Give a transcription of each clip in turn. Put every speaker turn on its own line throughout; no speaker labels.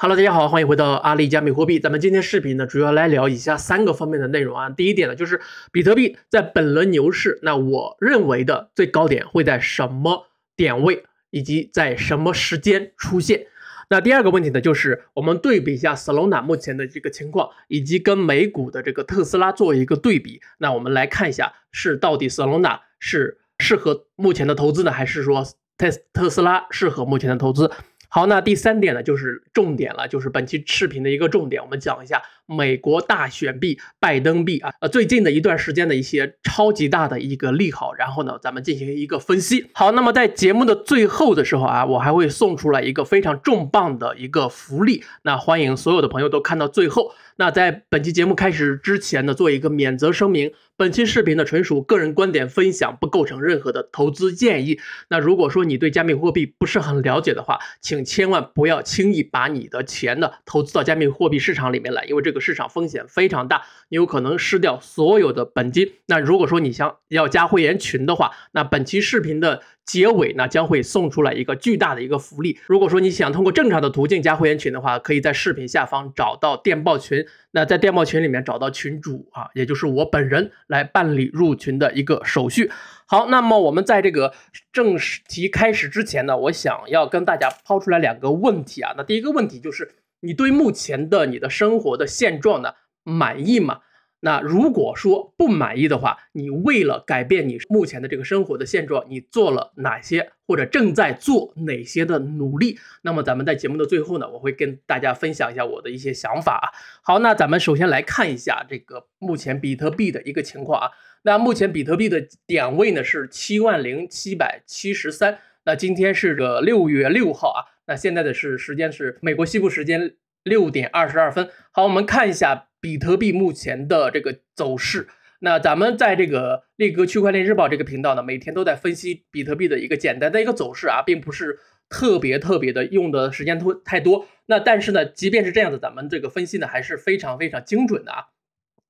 Hello，大家好，欢迎回到阿里加密货币。咱们今天视频呢，主要来聊以下三个方面的内容啊。第一点呢，就是比特币在本轮牛市，那我认为的最高点会在什么点位，以及在什么时间出现。那第二个问题呢，就是我们对比一下 Solana 目前的这个情况，以及跟美股的这个特斯拉做一个对比。那我们来看一下，是到底 Solana 是适合目前的投资呢，还是说泰特斯拉适合目前的投资？好，那第三点呢，就是重点了，就是本期视频的一个重点，我们讲一下美国大选币、拜登币啊，呃，最近的一段时间的一些超级大的一个利好，然后呢，咱们进行一个分析。好，那么在节目的最后的时候啊，我还会送出来一个非常重磅的一个福利，那欢迎所有的朋友都看到最后。那在本期节目开始之前呢，做一个免责声明。本期视频呢，纯属个人观点分享，不构成任何的投资建议。那如果说你对加密货币不是很了解的话，请千万不要轻易把你的钱呢投资到加密货币市场里面来，因为这个市场风险非常大，你有可能失掉所有的本金。那如果说你想要加会员群的话，那本期视频的。结尾呢将会送出来一个巨大的一个福利。如果说你想通过正常的途径加会员群的话，可以在视频下方找到电报群，那在电报群里面找到群主啊，也就是我本人来办理入群的一个手续。好，那么我们在这个正题开始之前呢，我想要跟大家抛出来两个问题啊。那第一个问题就是，你对目前的你的生活的现状呢满意吗？那如果说不满意的话，你为了改变你目前的这个生活的现状，你做了哪些或者正在做哪些的努力？那么咱们在节目的最后呢，我会跟大家分享一下我的一些想法啊。好，那咱们首先来看一下这个目前比特币的一个情况啊。那目前比特币的点位呢是七万零七百七十三。那今天是这个六月六号啊。那现在的是时间是美国西部时间。六点二十二分，好，我们看一下比特币目前的这个走势。那咱们在这个力哥区块链日报这个频道呢，每天都在分析比特币的一个简单的一个走势啊，并不是特别特别的用的时间多太多。那但是呢，即便是这样子，咱们这个分析呢还是非常非常精准的啊。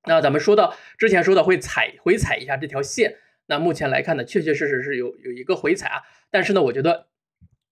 那咱们说到之前说到会踩回踩一下这条线，那目前来看呢，确确实实是有有一个回踩啊。但是呢，我觉得。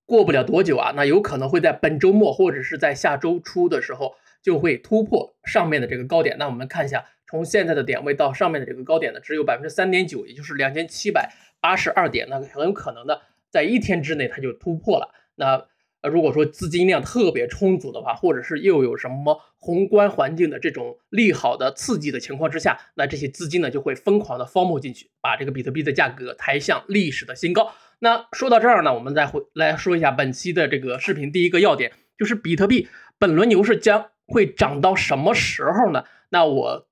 过不了多久啊，那有可能会在本周末或者是在下周初的时候就会突破上面的这个高点。那我们看一下，从现在的点位到上面的这个高点呢，只有百分之三点九，也就是两千七百八十二点。那很有可能的，在一天之内它就突破了。那如果说资金量特别充足的话，或者是又有什么宏观环境的这种利好的刺激的情况之下，那这些资金呢就会疯狂的方募进去，把这个比特币的价格抬向历史的新高。那说到这儿呢，我们再回来说一下本期的这个视频第一个要点，就是比特币本轮牛市将会涨到什么时候呢？那我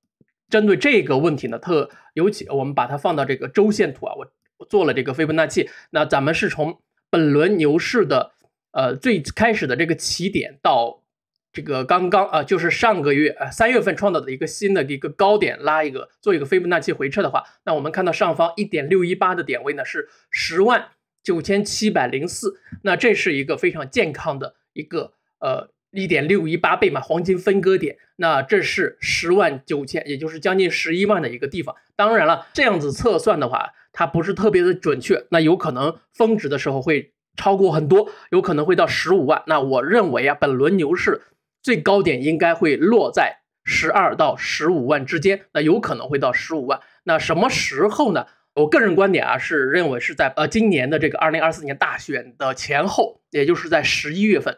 针对这个问题呢，特尤其我们把它放到这个周线图啊，我我做了这个斐波那契。那咱们是从本轮牛市的呃最开始的这个起点到这个刚刚啊，就是上个月啊三月份创造的一个新的一个高点拉一个做一个斐波那契回撤的话，那我们看到上方一点六一八的点位呢是十万。九千七百零四，那这是一个非常健康的一个呃一点六一八倍嘛黄金分割点，那这是十万九千，也就是将近十一万的一个地方。当然了，这样子测算的话，它不是特别的准确，那有可能峰值的时候会超过很多，有可能会到十五万。那我认为啊，本轮牛市最高点应该会落在十二到十五万之间，那有可能会到十五万。那什么时候呢？我个人观点啊，是认为是在呃今年的这个二零二四年大选的前后，也就是在十一月份，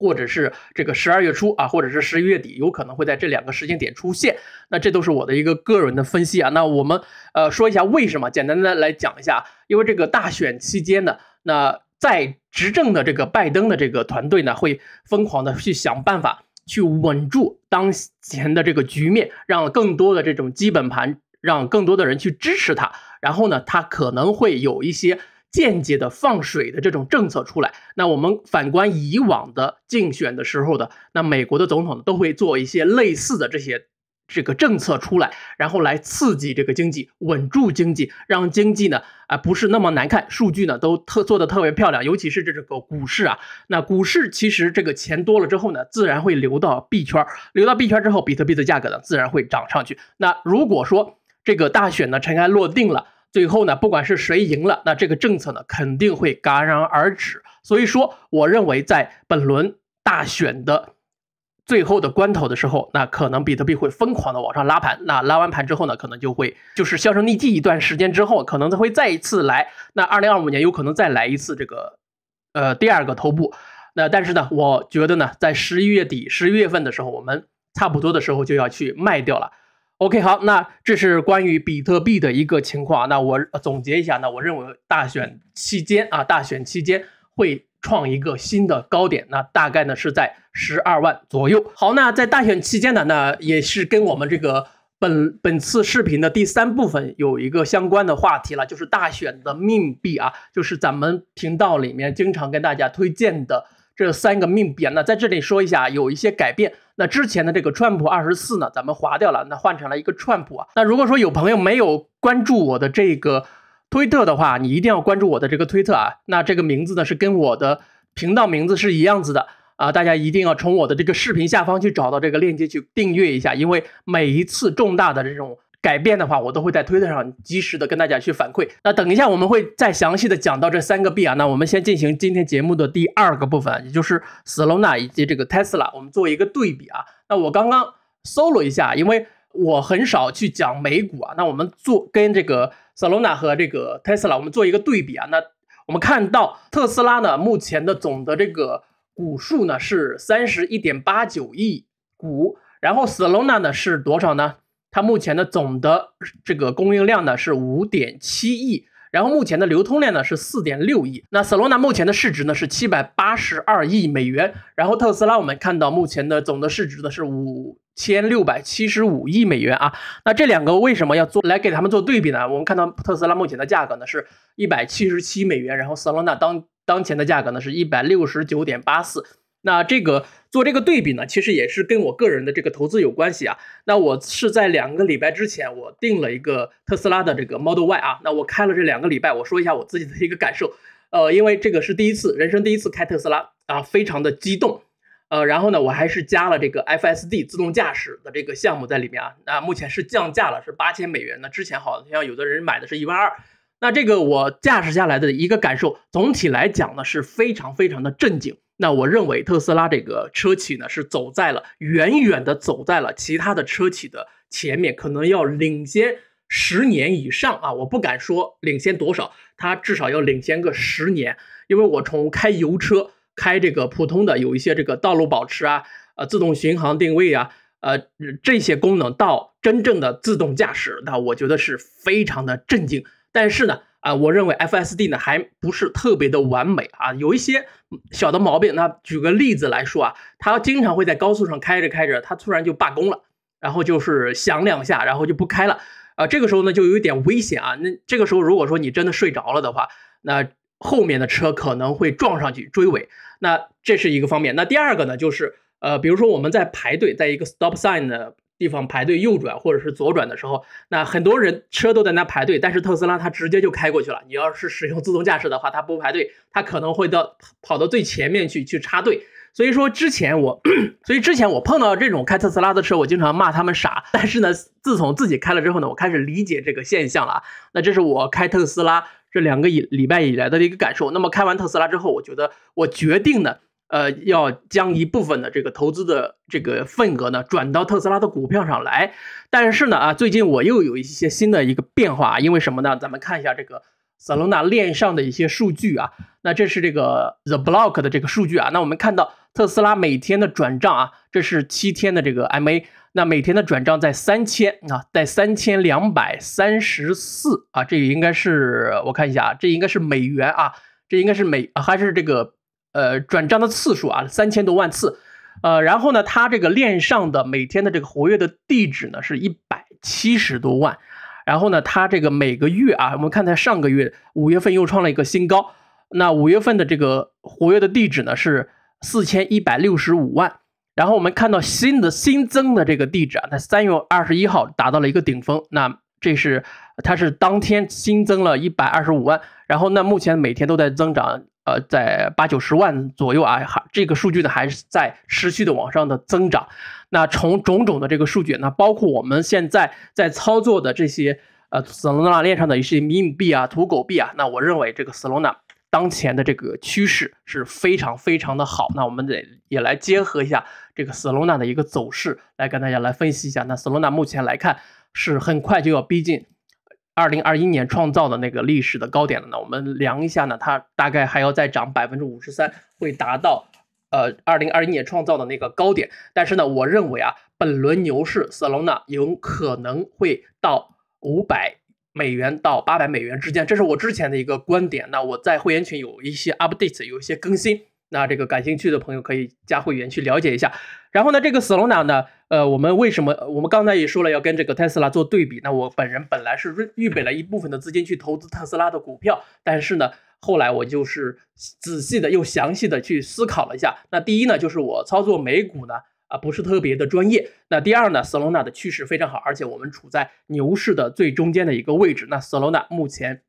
或者是这个十二月初啊，或者是十一月底，有可能会在这两个时间点出现。那这都是我的一个个人的分析啊。那我们呃说一下为什么？简单的来讲一下，因为这个大选期间呢，那在执政的这个拜登的这个团队呢，会疯狂的去想办法去稳住当前的这个局面，让更多的这种基本盘，让更多的人去支持他。然后呢，它可能会有一些间接的放水的这种政策出来。那我们反观以往的竞选的时候的，那美国的总统呢，都会做一些类似的这些这个政策出来，然后来刺激这个经济，稳住经济，让经济呢啊不是那么难看，数据呢都特做的特别漂亮，尤其是这个股市啊。那股市其实这个钱多了之后呢，自然会流到币圈，流到币圈之后，比特币的价格呢自然会涨上去。那如果说，这个大选呢尘埃落定了，最后呢，不管是谁赢了，那这个政策呢肯定会戛然而止。所以说，我认为在本轮大选的最后的关头的时候，那可能比特币会疯狂的往上拉盘。那拉完盘之后呢，可能就会就是销声匿迹一段时间之后，可能它会再一次来。那二零二五年有可能再来一次这个，呃，第二个头部。那但是呢，我觉得呢，在十一月底、十一月份的时候，我们差不多的时候就要去卖掉了。OK，好，那这是关于比特币的一个情况。那我总结一下，那我认为大选期间啊，大选期间会创一个新的高点，那大概呢是在十二万左右。好，那在大选期间呢，那也是跟我们这个本本次视频的第三部分有一个相关的话题了，就是大选的命币啊，就是咱们频道里面经常跟大家推荐的。这三个命变，那在这里说一下，有一些改变。那之前的这个 Trump 二十四呢，咱们划掉了，那换成了一个 Trump 啊。那如果说有朋友没有关注我的这个推特的话，你一定要关注我的这个推特啊。那这个名字呢是跟我的频道名字是一样子的啊，大家一定要从我的这个视频下方去找到这个链接去订阅一下，因为每一次重大的这种。改变的话，我都会在推特上及时的跟大家去反馈。那等一下我们会再详细的讲到这三个币啊。那我们先进行今天节目的第二个部分，也就是 s o l o n a 以及这个 Tesla，我们做一个对比啊。那我刚刚搜了一下，因为我很少去讲美股啊。那我们做跟这个 s o l o n a 和这个 Tesla，我们做一个对比啊。那我们看到特斯拉呢，目前的总的这个股数呢是三十一点八九亿股，然后 s o l o n a 呢是多少呢？它目前的总的这个供应量呢是五点七亿，然后目前的流通量呢是四点六亿。那 Solana 目前的市值呢是七百八十二亿美元，然后特斯拉我们看到目前的总的市值呢是五千六百七十五亿美元啊。那这两个为什么要做来给他们做对比呢？我们看到特斯拉目前的价格呢是一百七十七美元，然后 Solana 当当前的价格呢是一百六十九点八四。那这个做这个对比呢，其实也是跟我个人的这个投资有关系啊。那我是在两个礼拜之前，我定了一个特斯拉的这个 Model Y 啊。那我开了这两个礼拜，我说一下我自己的一个感受。呃，因为这个是第一次，人生第一次开特斯拉啊，非常的激动。呃，然后呢，我还是加了这个 F S D 自动驾驶的这个项目在里面啊。那目前是降价了，是八千美元。那之前好像有的人买的是一万二。那这个我驾驶下来的一个感受，总体来讲呢，是非常非常的正经。那我认为特斯拉这个车企呢，是走在了远远的走在了其他的车企的前面，可能要领先十年以上啊！我不敢说领先多少，它至少要领先个十年。因为我从开油车、开这个普通的有一些这个道路保持啊、呃自动巡航定位啊、呃这些功能到真正的自动驾驶，那我觉得是非常的震惊。但是呢。啊，我认为 F S D 呢还不是特别的完美啊，有一些小的毛病。那举个例子来说啊，它经常会在高速上开着开着，它突然就罢工了，然后就是响两下，然后就不开了。啊，这个时候呢就有点危险啊。那这个时候如果说你真的睡着了的话，那后面的车可能会撞上去追尾。那这是一个方面。那第二个呢就是，呃，比如说我们在排队，在一个 stop sign 的。地方排队右转或者是左转的时候，那很多人车都在那排队，但是特斯拉它直接就开过去了。你要是使用自动驾驶的话，它不排队，它可能会到跑到最前面去去插队。所以说之前我，所以之前我碰到这种开特斯拉的车，我经常骂他们傻。但是呢，自从自己开了之后呢，我开始理解这个现象了。那这是我开特斯拉这两个以礼拜以来的一个感受。那么开完特斯拉之后，我觉得我决定呢。呃，要将一部分的这个投资的这个份额呢，转到特斯拉的股票上来。但是呢，啊，最近我又有一些新的一个变化，因为什么呢？咱们看一下这个 Solana 链上的一些数据啊。那这是这个 The Block 的这个数据啊。那我们看到特斯拉每天的转账啊，这是七天的这个 MA。那每天的转账在三千啊，在三千两百三十四啊。这应该是我看一下，这应该是美元啊，这应该是美还是这个？呃，转账的次数啊，三千多万次，呃，然后呢，它这个链上的每天的这个活跃的地址呢，是一百七十多万，然后呢，它这个每个月啊，我们看它上个月五月份又创了一个新高，那五月份的这个活跃的地址呢是四千一百六十五万，然后我们看到新的新增的这个地址啊，在三月二十一号达到了一个顶峰，那这是它是当天新增了一百二十五万，然后那目前每天都在增长。呃，在八九十万左右啊，还这个数据呢，还是在持续的往上的增长。那从种种的这个数据，那包括我们现在在操作的这些呃 s o l a 链上的一些米姆币啊、土狗币啊，那我认为这个 s o l a 当前的这个趋势是非常非常的好。那我们得也来结合一下这个 s o l a n 的一个走势，来跟大家来分析一下。那 s o l n a 目前来看是很快就要逼近。二零二一年创造的那个历史的高点了呢，我们量一下呢，它大概还要再涨百分之五十三，会达到呃二零二一年创造的那个高点。但是呢，我认为啊，本轮牛市，SOL 呢有可能会到五百美元到八百美元之间，这是我之前的一个观点。那我在会员群有一些 update，有一些更新。那这个感兴趣的朋友可以加会员去了解一下。然后呢，这个 Solana 呢，呃，我们为什么？我们刚才也说了要跟这个特斯拉做对比。那我本人本来是预预备了一部分的资金去投资特斯拉的股票，但是呢，后来我就是仔细的又详细的去思考了一下。那第一呢，就是我操作美股呢啊不是特别的专业。那第二呢，Solana 的趋势非常好，而且我们处在牛市的最中间的一个位置。那 Solana 目前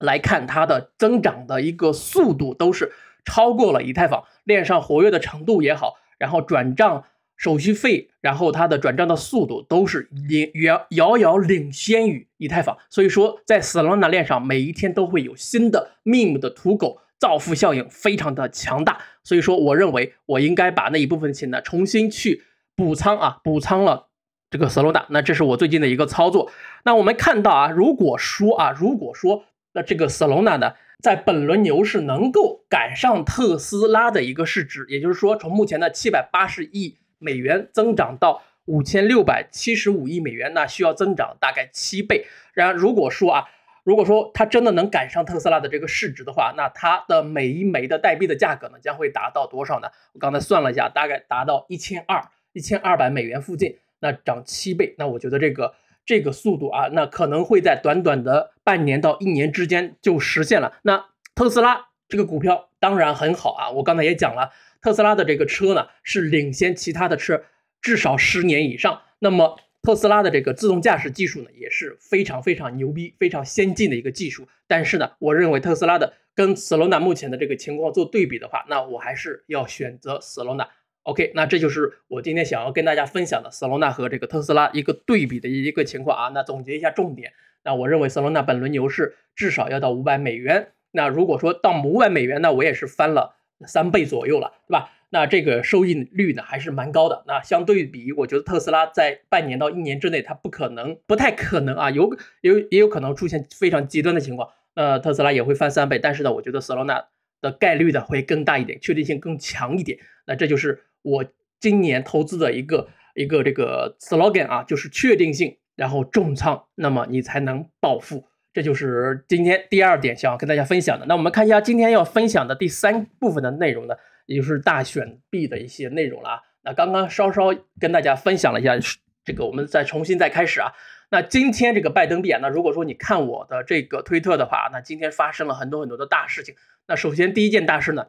来看它的增长的一个速度都是。超过了以太坊链上活跃的程度也好，然后转账手续费，然后它的转账的速度都是领遥遥遥领先于以太坊。所以说，在 Solana 链上，每一天都会有新的 Meme 的土狗，造富效应非常的强大。所以说，我认为我应该把那一部分钱呢重新去补仓啊，补仓了这个 Solana。那这是我最近的一个操作。那我们看到啊，如果说啊，如果说那这个 Solana 呢？在本轮牛市能够赶上特斯拉的一个市值，也就是说，从目前的七百八十亿美元增长到五千六百七十五亿美元，那需要增长大概七倍。然而，如果说啊，如果说它真的能赶上特斯拉的这个市值的话，那它的每一枚的代币的价格呢，将会达到多少呢？我刚才算了一下，大概达到一千二、一千二百美元附近，那涨七倍。那我觉得这个。这个速度啊，那可能会在短短的半年到一年之间就实现了。那特斯拉这个股票当然很好啊，我刚才也讲了，特斯拉的这个车呢是领先其他的车至少十年以上。那么特斯拉的这个自动驾驶技术呢也是非常非常牛逼、非常先进的一个技术。但是呢，我认为特斯拉的跟斯罗达目前的这个情况做对比的话，那我还是要选择斯罗达。OK，那这就是我今天想要跟大家分享的斯罗纳和这个特斯拉一个对比的一个情况啊。那总结一下重点，那我认为斯罗纳本轮牛市至少要到五百美元。那如果说到五百美元那我也是翻了三倍左右了，对吧？那这个收益率呢还是蛮高的。那相对比，我觉得特斯拉在半年到一年之内它不可能，不太可能啊，有有也有可能出现非常极端的情况。那特斯拉也会翻三倍，但是呢，我觉得斯罗纳的概率呢会更大一点，确定性更强一点。那这就是。我今年投资的一个一个这个 slogan 啊，就是确定性，然后重仓，那么你才能暴富。这就是今天第二点想要跟大家分享的。那我们看一下今天要分享的第三部分的内容呢，也就是大选币的一些内容了。啊。那刚刚稍稍跟大家分享了一下，这个我们再重新再开始啊。那今天这个拜登币啊，那如果说你看我的这个推特的话，那今天发生了很多很多的大事情。那首先第一件大事呢，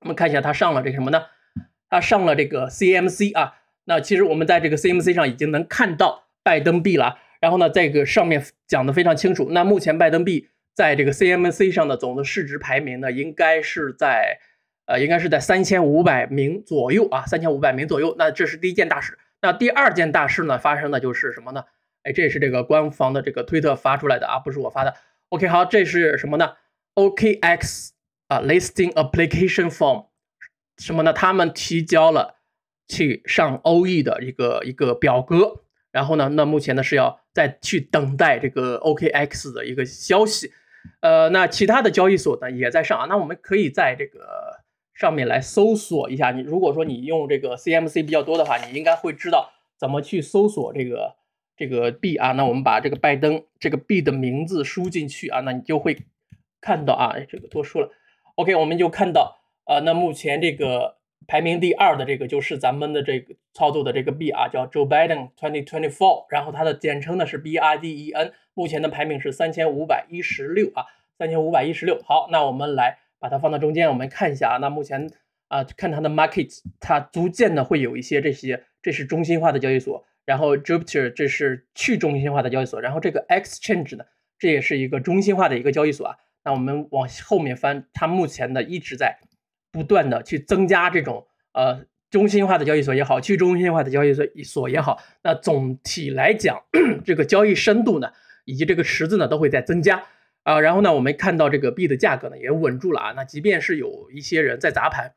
我们看一下他上了这什么呢？它上了这个 C M C 啊，那其实我们在这个 C M C 上已经能看到拜登币了。然后呢，在这个上面讲的非常清楚。那目前拜登币在这个 C M C 上的总的市值排名呢，应该是在，呃，应该是在三千五百名左右啊，三千五百名左右。那这是第一件大事。那第二件大事呢，发生的就是什么呢？哎，这是这个官方的这个推特发出来的啊，不是我发的。OK，好，这是什么呢？OKX 啊，Listing Application Form。什么呢？他们提交了去上 OE 的一个一个表格，然后呢，那目前呢是要再去等待这个 OKX 的一个消息，呃，那其他的交易所呢也在上啊。那我们可以在这个上面来搜索一下。你如果说你用这个 CMC 比较多的话，你应该会知道怎么去搜索这个这个币啊。那我们把这个拜登这个币的名字输进去啊，那你就会看到啊，这个多说了，OK，我们就看到。呃，那目前这个排名第二的这个就是咱们的这个操作的这个币啊，叫 Joe Biden Twenty Twenty Four，然后它的简称呢是 B I D E N，目前的排名是三千五百一十六啊，三千五百一十六。好，那我们来把它放到中间，我们看一下啊。那目前啊，看它的 markets，它逐渐的会有一些这些，这是中心化的交易所，然后 Jupiter 这是去中心化的交易所，然后这个 Exchange 呢，这也是一个中心化的一个交易所啊。那我们往后面翻，它目前的一直在。不断的去增加这种呃中心化的交易所也好，去中心化的交易所所也好，那总体来讲，这个交易深度呢，以及这个池子呢，都会在增加啊。然后呢，我们看到这个币的价格呢也稳住了啊。那即便是有一些人在砸盘，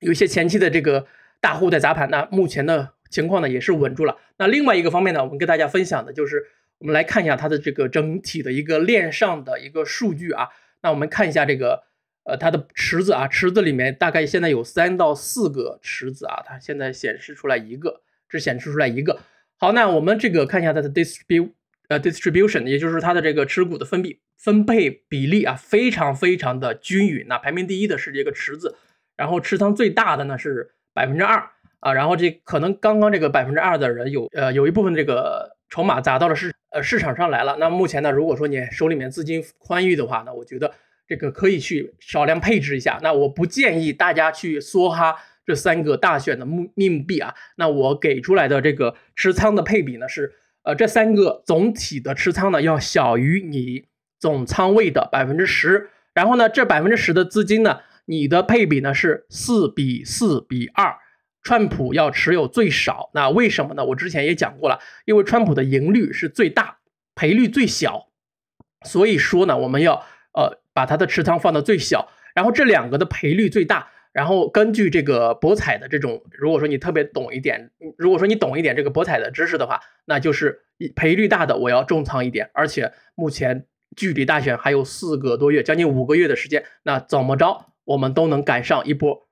有一些前期的这个大户在砸盘，那目前的情况呢也是稳住了。那另外一个方面呢，我们跟大家分享的就是，我们来看一下它的这个整体的一个链上的一个数据啊。那我们看一下这个。呃，它的池子啊，池子里面大概现在有三到四个池子啊，它现在显示出来一个，只显示出来一个。好，那我们这个看一下它的 distrib，呃 distribution，也就是它的这个持股的分比分配比例啊，非常非常的均匀。那排名第一的是这个池子，然后持仓最大的呢是百分之二啊，然后这可能刚刚这个百分之二的人有呃有一部分这个筹码砸到了市呃市场上来了。那目前呢，如果说你手里面资金宽裕的话呢，我觉得。这个可以去少量配置一下，那我不建议大家去梭哈这三个大选的命命币啊。那我给出来的这个持仓的配比呢是，呃，这三个总体的持仓呢要小于你总仓位的百分之十。然后呢，这百分之十的资金呢，你的配比呢是四比四比二，川普要持有最少。那为什么呢？我之前也讲过了，因为川普的盈率是最大，赔率最小，所以说呢，我们要呃。把它的持仓放到最小，然后这两个的赔率最大，然后根据这个博彩的这种，如果说你特别懂一点，如果说你懂一点这个博彩的知识的话，那就是赔率大的我要重仓一点，而且目前距离大选还有四个多月，将近五个月的时间，那怎么着我们都能赶上一波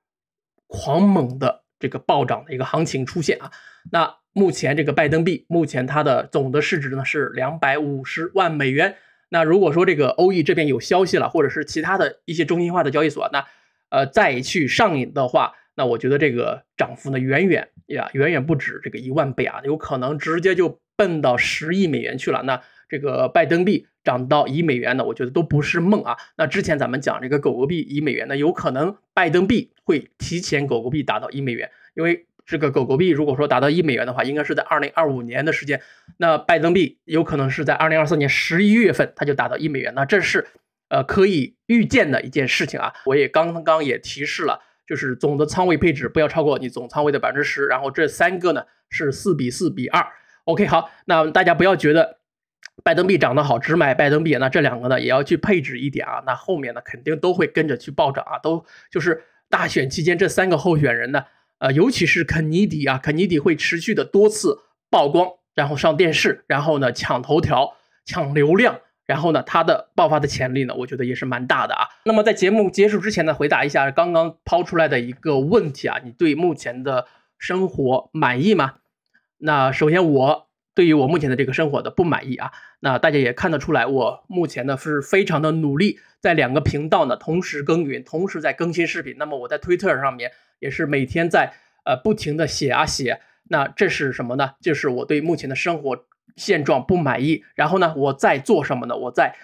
狂猛的这个暴涨的一个行情出现啊！那目前这个拜登币，目前它的总的市值呢是两百五十万美元。那如果说这个欧 e 这边有消息了，或者是其他的一些中心化的交易所，那，呃，再去上瘾的话，那我觉得这个涨幅呢，远远呀，远远不止这个一万倍啊，有可能直接就奔到十亿美元去了。那这个拜登币涨到一美元呢，我觉得都不是梦啊。那之前咱们讲这个狗狗币一美元呢，有可能拜登币会提前狗狗币达到一美元，因为。这个狗狗币如果说达到一美元的话，应该是在二零二五年的时间。那拜登币有可能是在二零二四年十一月份，它就达到一美元。那这是呃可以预见的一件事情啊。我也刚刚也提示了，就是总的仓位配置不要超过你总仓位的百分之十。然后这三个呢是四比四比二。OK，好，那大家不要觉得拜登币涨得好只买拜登币，那这两个呢也要去配置一点啊。那后面呢肯定都会跟着去暴涨啊，都就是大选期间这三个候选人呢。呃，尤其是肯尼迪啊，肯尼迪会持续的多次曝光，然后上电视，然后呢抢头条、抢流量，然后呢，他的爆发的潜力呢，我觉得也是蛮大的啊。那么在节目结束之前呢，回答一下刚刚抛出来的一个问题啊，你对目前的生活满意吗？那首先我对于我目前的这个生活的不满意啊。那大家也看得出来，我目前呢是非常的努力，在两个频道呢同时耕耘，同时在更新视频。那么我在推特上面也是每天在呃不停的写啊写。那这是什么呢？就是我对目前的生活现状不满意。然后呢，我在做什么呢？我在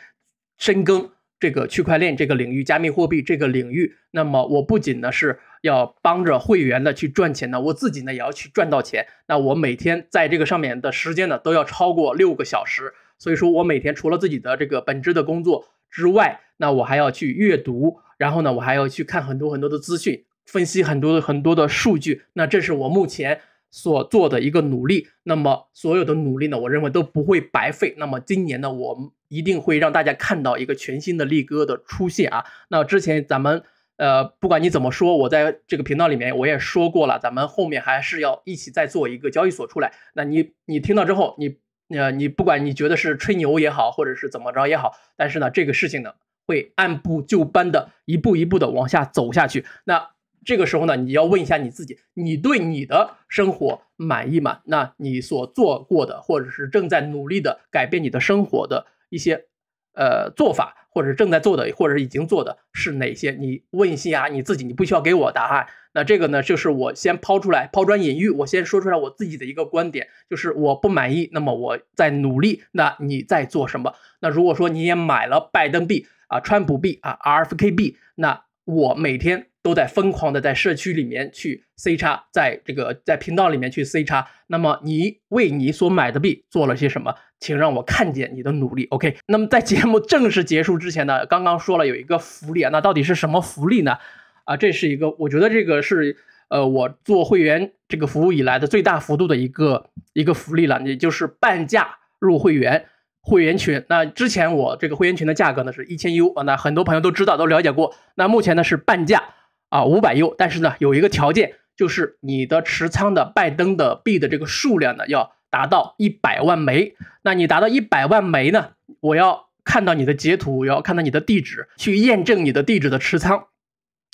深耕这个区块链这个领域，加密货币这个领域。那么我不仅呢是要帮着会员的去赚钱呢，我自己呢也要去赚到钱。那我每天在这个上面的时间呢都要超过六个小时。所以说我每天除了自己的这个本职的工作之外，那我还要去阅读，然后呢，我还要去看很多很多的资讯，分析很多的很多的数据。那这是我目前所做的一个努力。那么所有的努力呢，我认为都不会白费。那么今年呢，我一定会让大家看到一个全新的力哥的出现啊。那之前咱们呃，不管你怎么说，我在这个频道里面我也说过了，咱们后面还是要一起再做一个交易所出来。那你你听到之后你。呃，你不管你觉得是吹牛也好，或者是怎么着也好，但是呢，这个事情呢，会按部就班的，一步一步的往下走下去。那这个时候呢，你要问一下你自己，你对你的生活满意吗？那你所做过的，或者是正在努力的改变你的生活的一些，呃，做法。或者正在做的，或者是已经做的是哪些？你问一啊，你自己，你不需要给我答案。那这个呢，就是我先抛出来，抛砖引玉。我先说出来我自己的一个观点，就是我不满意，那么我在努力。那你在做什么？那如果说你也买了拜登币啊、川普币啊、R F K B，那我每天。都在疯狂的在社区里面去 C 叉，在这个在频道里面去 C 叉。那么你为你所买的币做了些什么？请让我看见你的努力。OK，那么在节目正式结束之前呢，刚刚说了有一个福利啊，那到底是什么福利呢？啊，这是一个，我觉得这个是呃我做会员这个服务以来的最大幅度的一个一个福利了，也就是半价入会员会员群。那之前我这个会员群的价格呢是一千 U 啊，那很多朋友都知道都了解过，那目前呢是半价。啊，五百 U，但是呢，有一个条件，就是你的持仓的拜登的币的这个数量呢，要达到一百万枚。那你达到一百万枚呢，我要看到你的截图，我要看到你的地址，去验证你的地址的持仓，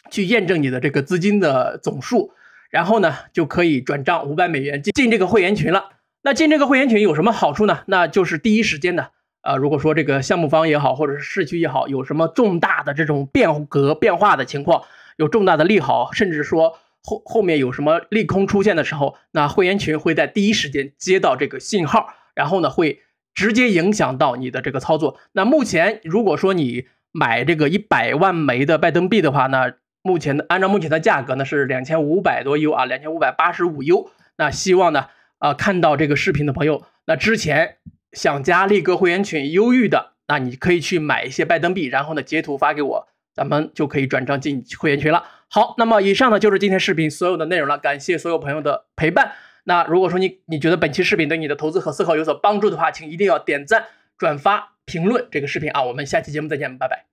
去验证你的这个资金的总数，然后呢，就可以转账五百美元进进这个会员群了。那进这个会员群有什么好处呢？那就是第一时间呢。呃，如果说这个项目方也好，或者是市区也好，有什么重大的这种变革变化的情况。有重大的利好，甚至说后后面有什么利空出现的时候，那会员群会在第一时间接到这个信号，然后呢，会直接影响到你的这个操作。那目前如果说你买这个一百万枚的拜登币的话，呢，目前的按照目前的价格呢是两千五百多 U 啊，两千五百八十五 U。那希望呢啊看到这个视频的朋友，那之前想加立哥会员群忧郁的，那你可以去买一些拜登币，然后呢截图发给我。咱们就可以转账进会员群了。好，那么以上呢就是今天视频所有的内容了。感谢所有朋友的陪伴。那如果说你你觉得本期视频对你的投资和思考有所帮助的话，请一定要点赞、转发、评论这个视频啊。我们下期节目再见，拜拜。